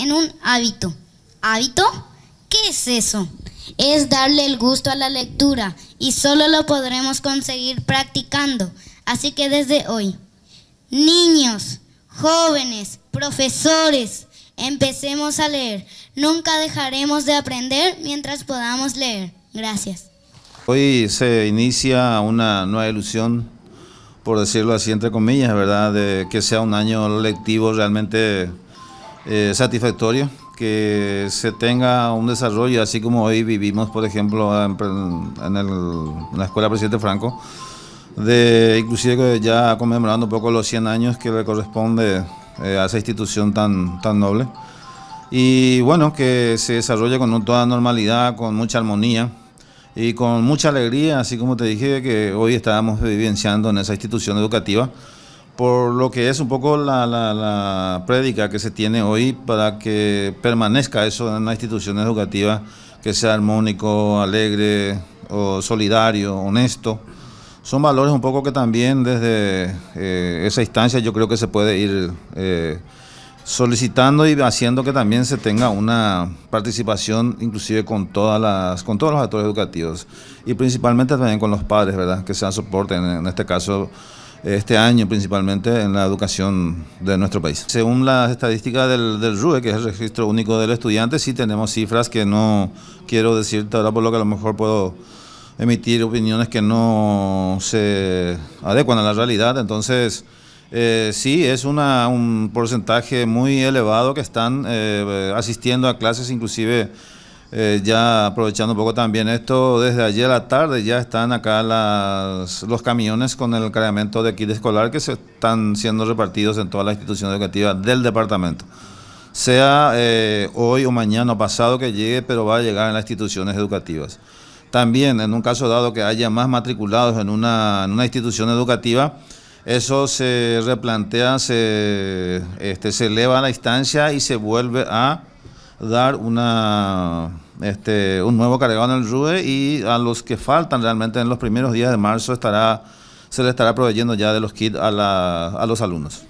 en un hábito. ¿Hábito? ¿Qué es eso? Es darle el gusto a la lectura y solo lo podremos conseguir practicando. Así que desde hoy, niños, jóvenes, profesores, empecemos a leer. Nunca dejaremos de aprender mientras podamos leer. Gracias. Hoy se inicia una nueva ilusión, por decirlo así, entre comillas, ¿verdad? De que sea un año lectivo realmente eh, satisfactorio que se tenga un desarrollo, así como hoy vivimos, por ejemplo, en, la Escuela Presidente Franco, de inclusive ya conmemorando un poco los 100 años que le corresponde eh, a esa institución tan, tan noble. Y bueno, que se desarrolle con toda normalidad, con mucha armonía y con mucha alegría, así como te dije que hoy estábamos vivenciando en esa institución educativa por lo que es un poco la, la, la prédica que se tiene hoy para que permanezca eso en una institución educativa, que sea armónico, alegre, o solidario, honesto. Son valores un poco que también desde eh, esa instancia yo creo que se puede ir eh, solicitando y haciendo que también se tenga una participación inclusive con todas las con todos los actores educativos y principalmente también con los padres, ¿verdad? Que sean soporte en este caso este año principalmente en la educación de nuestro país. Según las estadísticas del, RUE, que es el Registro Único del Estudiante, sí tenemos cifras que no quiero decirte ahora, por lo que a lo mejor puedo emitir opiniones que no se adecuan a la realidad. Entonces, eh, sí, es un porcentaje muy elevado que están eh, eh, asistiendo a clases inclusive eh, ya aprovechando un poco también esto, desde ayer a la tarde ya están acá los camiones con el cargamento de kit escolar que se están siendo repartidos en todas las instituciones educativas del departamento. Sea eh, hoy o mañana o pasado que llegue, pero va a llegar en las instituciones educativas. También, en un caso dado que haya más matriculados en una, institución educativa, eso se replantea, se, este, se eleva a la instancia y se vuelve a dar una este, un nuevo cargado en el RUE y a los que faltan realmente en los primeros días de marzo estará, se le estará proveyendo ya de los kits a, la, a los alumnos.